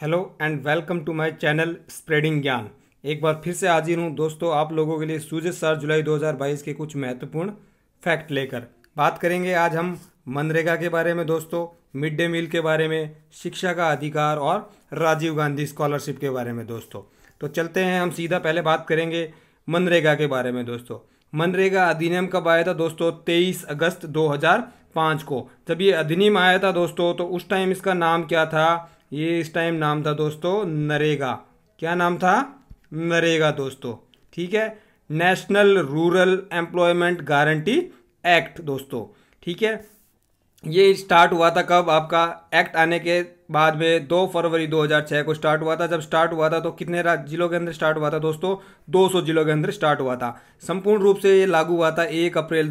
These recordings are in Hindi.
Hello and welcome to my channel spreading Gyan एक बार फिर से हाजिर हूँ दोस्तों आप लोगों के लिए सूर्य सात जुलाई 2022 के कुछ महत्वपूर्ण फैक्ट लेकर बात करेंगे आज हम मनरेगा के बारे में दोस्तों मिड डे मील के बारे में शिक्षा का अधिकार और राजीव गांधी स्कॉलरशिप के बारे में दोस्तों तो चलते हैं हम सीधा पहले बात करेंगे मनरेगा के बारे में दोस्तों मनरेगा अधिनियम कब आया था दोस्तों तेईस अगस्त दो को जब ये अधिनियम आया था दोस्तों तो उस टाइम इसका नाम क्या था ये इस टाइम नाम था दोस्तों नरेगा क्या नाम था नरेगा दोस्तों ठीक है national rural employment guarantee act दोस्तों ठीक है ये स्टार्ट हुआ था कब आपका एक्ट आने के बाद में दो फरवरी 2006 को स्टार्ट हुआ था जब स्टार्ट हुआ था तो कितने जिलों के अंदर स्टार्ट हुआ था दोस्तों 200 जिलों के अंदर स्टार्ट हुआ था संपूर्ण रूप से ये लागू हुआ था एक अप्रैल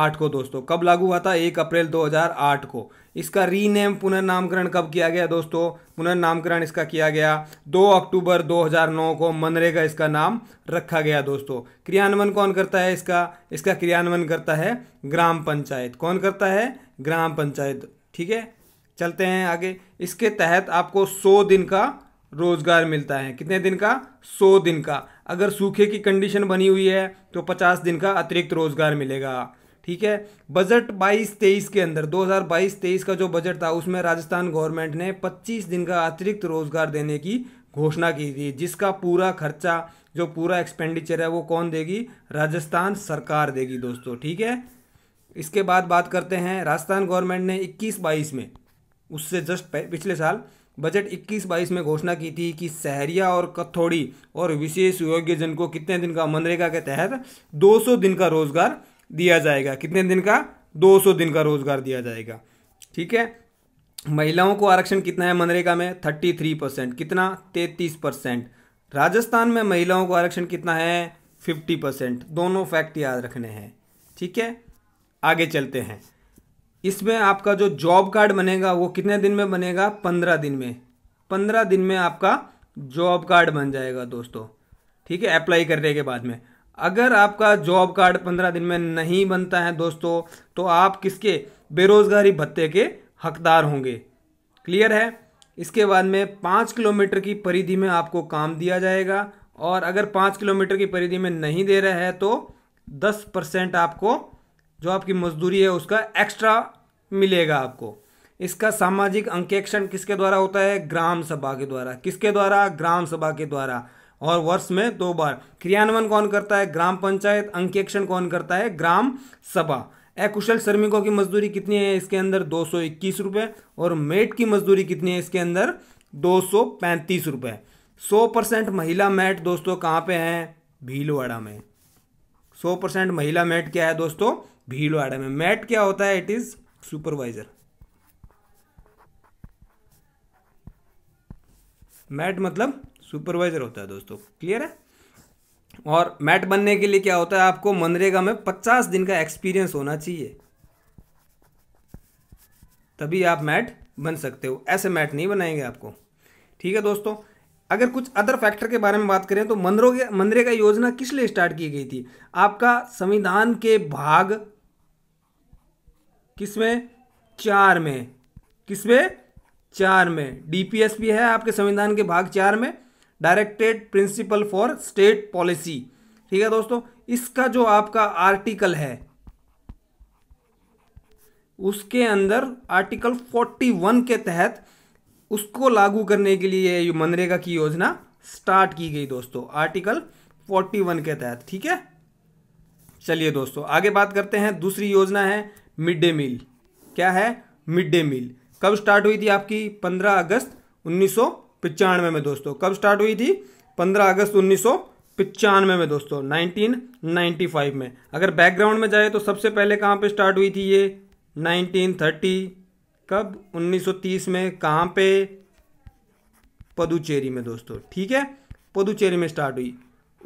आठ को दोस्तों कब लागू हुआ था एक अप्रैल 2008 को इसका रीनेम पुनर्नामकरण कब किया गया दोस्तों पुनर्नामकरण इसका किया गया 2 अक्टूबर 2009 को मनरेगा इसका नाम रखा गया दोस्तों क्रियान्वयन कौन करता है इसका इसका क्रियान्वयन करता है ग्राम पंचायत कौन करता है ग्राम पंचायत ठीक है चलते हैं आगे इसके तहत आपको सौ दिन का रोजगार मिलता है कितने दिन का सौ दिन का अगर सूखे की कंडीशन बनी हुई है तो पचास दिन का अतिरिक्त रोजगार मिलेगा ठीक है बजट 22-23 के अंदर 2022-23 का जो बजट था उसमें राजस्थान गवर्नमेंट ने 25 दिन का अतिरिक्त रोजगार देने की घोषणा की थी जिसका पूरा खर्चा जो पूरा एक्सपेंडिचर है वो कौन देगी राजस्थान सरकार देगी दोस्तों ठीक है इसके बाद बात करते हैं राजस्थान गवर्नमेंट ने 21-22 में उससे जस्ट पिछले साल बजट 21-22 में घोषणा की थी कि सहरिया और कथौड़ी और विशेष योग्यजन को कितने दिन का मनरेगा के तहत 200 दिन का रोजगार दिया जाएगा कितने दिन का 200 दिन का रोजगार दिया जाएगा ठीक है महिलाओं को आरक्षण कितना है मनरेगा में 33 परसेंट कितना 33 परसेंट राजस्थान में महिलाओं को आरक्षण कितना है 50 परसेंट दोनों फैक्ट याद रखने हैं ठीक है आगे चलते हैं इसमें आपका जो जॉब कार्ड बनेगा वो कितने दिन में बनेगा पंद्रह दिन में पंद्रह दिन में आपका जॉब कार्ड बन जाएगा दोस्तों ठीक है अप्लाई करने के बाद में अगर आपका जॉब कार्ड पंद्रह दिन में नहीं बनता है दोस्तों तो आप किसके बेरोजगारी भत्ते के हकदार होंगे क्लियर है इसके बाद में पाँच किलोमीटर की परिधि में आपको काम दिया जाएगा और अगर पाँच किलोमीटर की परिधि में नहीं दे रहा है तो दस परसेंट आपको जो आपकी मजदूरी है उसका एक्स्ट्रा मिलेगा आपको इसका सामाजिक अंकेक्षण किसके द्वारा होता है ग्राम सभा के द्वारा किसके द्वारा ग्राम सभा के द्वारा और वर्ष में दो बार क्रियान्वयन कौन करता है ग्राम पंचायत अंकेक्षण कौन करता है ग्राम सभा अकुशल श्रमिकों की मजदूरी कितनी है इसके अंदर दो सौ इक्कीस और मेट की मजदूरी कितनी है इसके अंदर दो सौ पैंतीस सौ परसेंट महिला मेट दोस्तों कहाँ पे है भीलवाड़ा में सौ परसेंट महिला मेट क्या है दोस्तों भीलवाड़ा में मेट क्या होता है इट इज सुपरवाइजर मैट मतलब सुपरवाइजर होता है दोस्तों क्लियर है और मैट बनने के लिए क्या होता है आपको मनरेगा में पचास दिन का एक्सपीरियंस होना चाहिए तभी आप मैट बन सकते हो ऐसे मैट नहीं बनाएंगे आपको ठीक है दोस्तों अगर कुछ अदर फैक्टर के बारे में बात करें तो मनरोगे मनरेगा योजना किस लिए स्टार्ट की गई थी आपका संविधान के भाग किसमें चार में किसमें चार में डीपीएस भी है आपके संविधान के भाग चार में directed principle for state policy ठीक है दोस्तों इसका जो आपका आर्टिकल है उसके अंदर आर्टिकल 41 के तहत उसको लागू करने के लिए ये मनरेगा की योजना स्टार्ट की गई दोस्तों आर्टिकल 41 के तहत ठीक है चलिए दोस्तों आगे बात करते हैं दूसरी योजना है मिड डे मील क्या है मिड डे मील कब स्टार्ट हुई थी आपकी 15 अगस्त पिचानवे में दोस्तों कब स्टार्ट हुई थी पंद्रह अगस्त उन्नीस पिचानवे में दोस्तों 1995 में अगर बैकग्राउंड में जाए तो सबसे पहले कहाँ पे स्टार्ट हुई थी ये 1930 कब 1930 में कहाँ पे पदुचेरी में दोस्तों ठीक है पदुचेरी में स्टार्ट हुई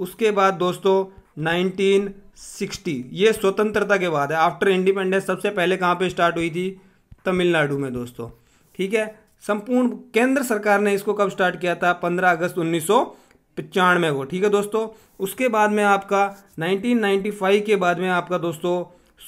उसके बाद दोस्तों 1960 ये स्वतंत्रता के बाद है आफ्टर इंडिपेंडेंस सबसे पहले कहाँ पे स्टार्ट हुई थी तमिलनाडु में दोस्तों ठीक है संपूर्ण केंद्र सरकार ने इसको कब स्टार्ट किया था पंद्रह अगस्त उन्नीस सौ पचानवे को ठीक है दोस्तों उसके बाद में आपका 1995 के बाद में आपका दोस्तों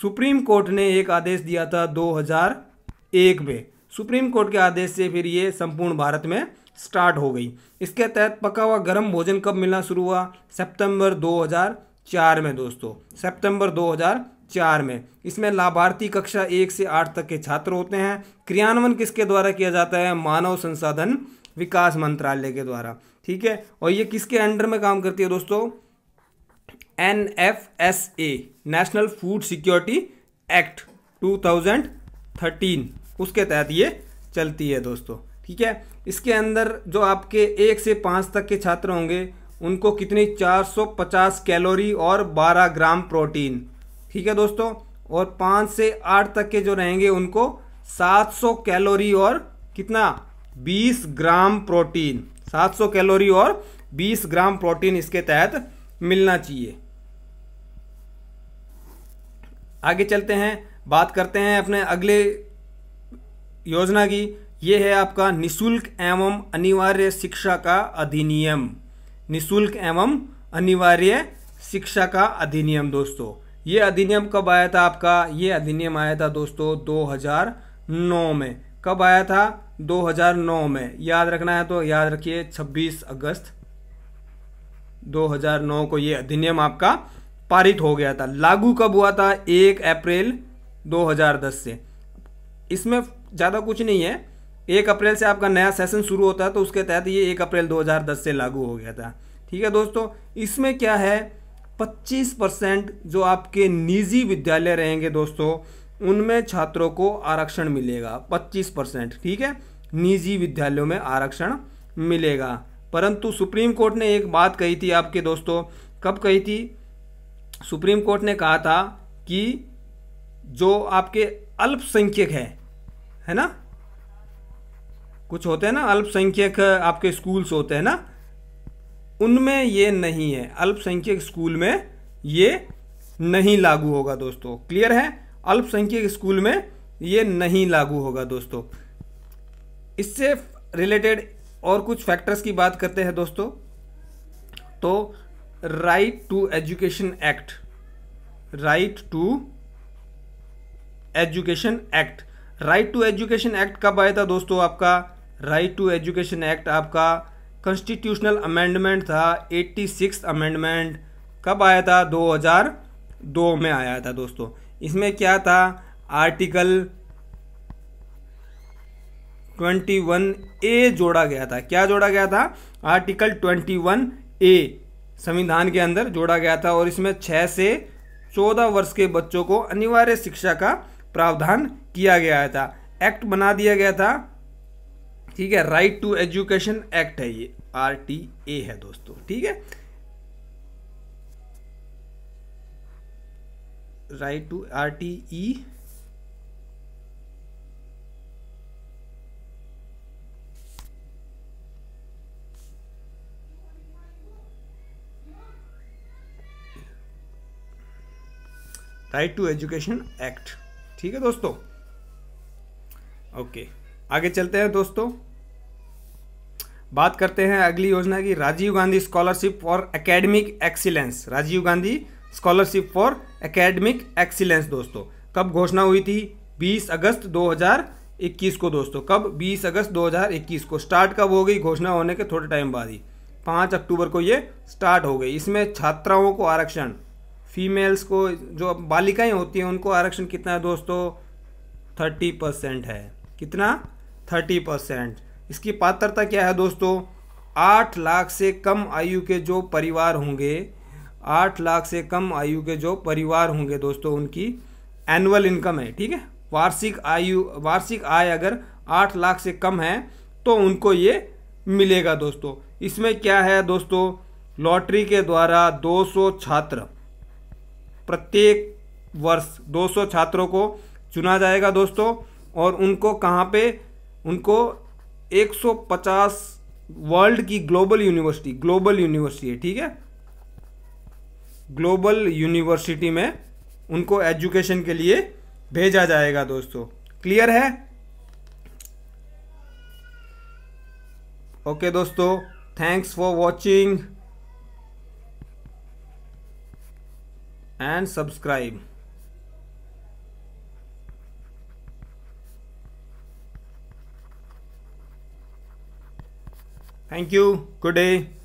सुप्रीम कोर्ट ने एक आदेश दिया था 2001 में सुप्रीम कोर्ट के आदेश से फिर ये संपूर्ण भारत में स्टार्ट हो गई इसके तहत पका हुआ गर्म भोजन कब मिलना शुरू हुआ सितंबर 2004 में दोस्तों सितंबर चार में इसमें लाभार्थी कक्षा एक से आठ तक के छात्र होते हैं क्रियान्वयन किसके द्वारा किया जाता है मानव संसाधन विकास मंत्रालय के द्वारा ठीक है और ये किसके अंडर में काम करती है दोस्तों N F S A national food security act 2013 उसके तहत ये चलती है दोस्तों ठीक है इसके अंदर जो आपके एक से पाँच तक के छात्र होंगे उनको कितनी 450 कैलोरी और 12 ग्राम प्रोटीन ठीक है दोस्तों और पाँच से आठ तक के जो रहेंगे उनको 700 कैलोरी और कितना 20 ग्राम प्रोटीन 700 कैलोरी और 20 ग्राम प्रोटीन इसके तहत मिलना चाहिए आगे चलते हैं बात करते हैं अपने अगले योजना की ये है आपका निशुल्क एवं अनिवार्य शिक्षा का अधिनियम निशुल्क एवं अनिवार्य शिक्षा का अधिनियम दोस्तों ये अधिनियम कब आया था आपका ये अधिनियम आया था दोस्तों 2009 में कब आया था 2009 में याद रखना है तो याद रखिए 26 अगस्त 2009 को ये अधिनियम आपका पारित हो गया था लागू कब हुआ था 1 अप्रैल 2010 से इसमें ज़्यादा कुछ नहीं है एक अप्रैल से आपका नया सेशन शुरू होता है तो उसके तहत ये एक अप्रैल 2010 से लागू हो गया था ठीक है दोस्तों इसमें क्या है 25 परसेंट जो आपके निजी विद्यालय रहेंगे दोस्तों उनमें छात्रों को आरक्षण मिलेगा 25 परसेंट ठीक है निजी विद्यालयों में आरक्षण मिलेगा परंतु सुप्रीम कोर्ट ने एक बात कही थी आपके दोस्तों कब कही थी सुप्रीम कोर्ट ने कहा था कि जो आपके अल्पसंख्यक है है ना कुछ होते हैं ना अल्पसंख्यक आपके स्कूल्स होते हैं ना उनमें ये नहीं है अल्पसंख्यक स्कूल में ये नहीं लागू होगा दोस्तों क्लियर है अल्पसंख्यक स्कूल में ये नहीं लागू होगा दोस्तों इससे रिलेटेड और कुछ फैक्टर्स की बात करते हैं दोस्तों तो right to education act right to education act right to education act कब आया था दोस्तों आपका राइट टू एजुकेशन एक्ट आपका कॉन्स्टिट्यूशनल अमेंडमेंट था एट्टी सिक्स अमेंडमेंट कब आया था 2002 में आया था दोस्तों इसमें क्या था आर्टिकल 21 ए जोड़ा गया था क्या जोड़ा गया था आर्टिकल 21 ए संविधान के अंदर जोड़ा गया था और इसमें छः से चौदह वर्ष के बच्चों को अनिवार्य शिक्षा का प्रावधान किया गया था एक्ट बना दिया गया था ठीक है राइट टू एजुकेशन एक्ट है ये आर टी ए है दोस्तों ठीक है right to R T E right to education act ठीक है दोस्तों ओके आगे चलते हैं दोस्तों बात करते हैं अगली योजना की Rajiv Gandhi scholarship for academic excellence Rajiv Gandhi scholarship for academic excellence दोस्तों कब घोषणा हुई थी 20 अगस्त 2021 को दोस्तों कब 20 अगस्त 2021 को स्टार्ट कब हो गई घोषणा होने के थोड़े टाइम बाद ही पाँच अक्टूबर को ये स्टार्ट हो गई इसमें छात्राओं को आरक्षण फीमेल्स को जो बालिकाएँ होती हैं उनको आरक्षण कितना है दोस्तों थर्टी परसेंट है कितना थर्टी परसेंट इसकी पात्रता क्या है दोस्तों आठ लाख से कम आयु के जो परिवार होंगे आठ लाख से कम आयु के जो परिवार होंगे दोस्तों उनकी एनुअल इनकम है ठीक है वार्षिक आयु वार्षिक आय अगर आठ लाख से कम है तो उनको ये मिलेगा दोस्तों इसमें क्या है दोस्तों लॉटरी के द्वारा 200 छात्र प्रत्येक वर्ष 200 छात्रों को चुना जाएगा दोस्तों और उनको कहाँ पे उनको 150 वर्ल्ड की ग्लोबल यूनिवर्सिटी ग्लोबल यूनिवर्सिटी है ठीक है ग्लोबल यूनिवर्सिटी में उनको एजुकेशन के लिए भेजा जाएगा दोस्तों क्लियर है ओके दोस्तों thanks for watching and subscribe Thank you. Good day.